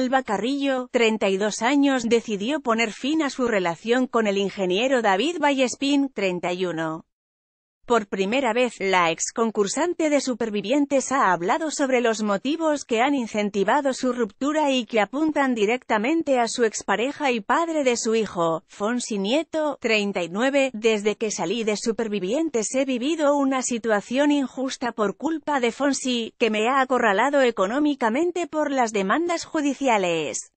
Alba Carrillo, 32 años, decidió poner fin a su relación con el ingeniero David Vallespín, 31. Por primera vez, la ex concursante de Supervivientes ha hablado sobre los motivos que han incentivado su ruptura y que apuntan directamente a su expareja y padre de su hijo, Fonsi Nieto, 39. Desde que salí de Supervivientes he vivido una situación injusta por culpa de Fonsi, que me ha acorralado económicamente por las demandas judiciales.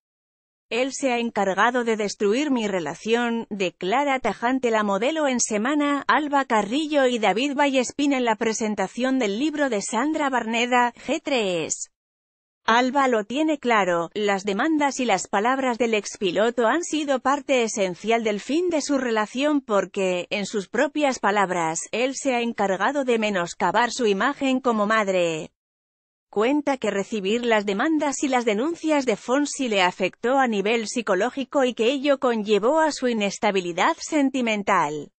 Él se ha encargado de destruir mi relación, declara tajante la modelo en Semana, Alba Carrillo y David Vallespín en la presentación del libro de Sandra Barneda, G3. Alba lo tiene claro, las demandas y las palabras del expiloto han sido parte esencial del fin de su relación porque, en sus propias palabras, él se ha encargado de menoscabar su imagen como madre cuenta que recibir las demandas y las denuncias de Fonsi le afectó a nivel psicológico y que ello conllevó a su inestabilidad sentimental.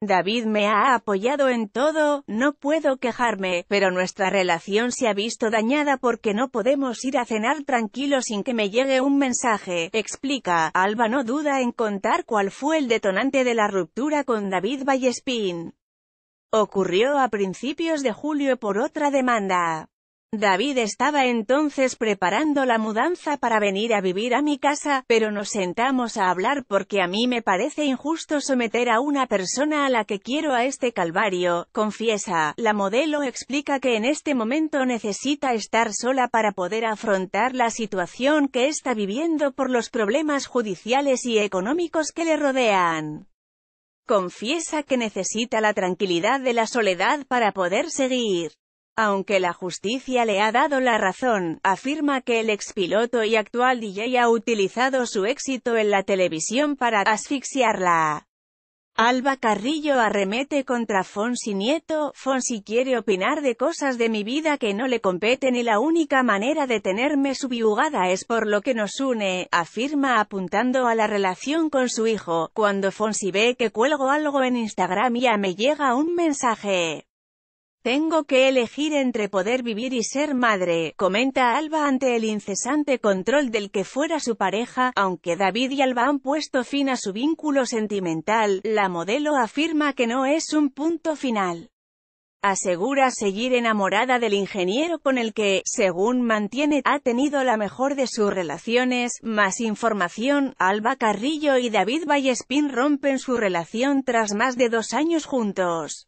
David me ha apoyado en todo, no puedo quejarme, pero nuestra relación se ha visto dañada porque no podemos ir a cenar tranquilo sin que me llegue un mensaje, explica. Alba no duda en contar cuál fue el detonante de la ruptura con David Vallespín. Ocurrió a principios de julio por otra demanda. David estaba entonces preparando la mudanza para venir a vivir a mi casa, pero nos sentamos a hablar porque a mí me parece injusto someter a una persona a la que quiero a este calvario, confiesa. La modelo explica que en este momento necesita estar sola para poder afrontar la situación que está viviendo por los problemas judiciales y económicos que le rodean. Confiesa que necesita la tranquilidad de la soledad para poder seguir. Aunque la justicia le ha dado la razón, afirma que el expiloto y actual DJ ha utilizado su éxito en la televisión para asfixiarla. Alba Carrillo arremete contra Fonsi Nieto, Fonsi quiere opinar de cosas de mi vida que no le competen y la única manera de tenerme subyugada es por lo que nos une, afirma apuntando a la relación con su hijo, cuando Fonsi ve que cuelgo algo en Instagram ya me llega un mensaje. Tengo que elegir entre poder vivir y ser madre, comenta Alba ante el incesante control del que fuera su pareja, aunque David y Alba han puesto fin a su vínculo sentimental, la modelo afirma que no es un punto final. Asegura seguir enamorada del ingeniero con el que, según mantiene, ha tenido la mejor de sus relaciones. Más información, Alba Carrillo y David Vallespín rompen su relación tras más de dos años juntos.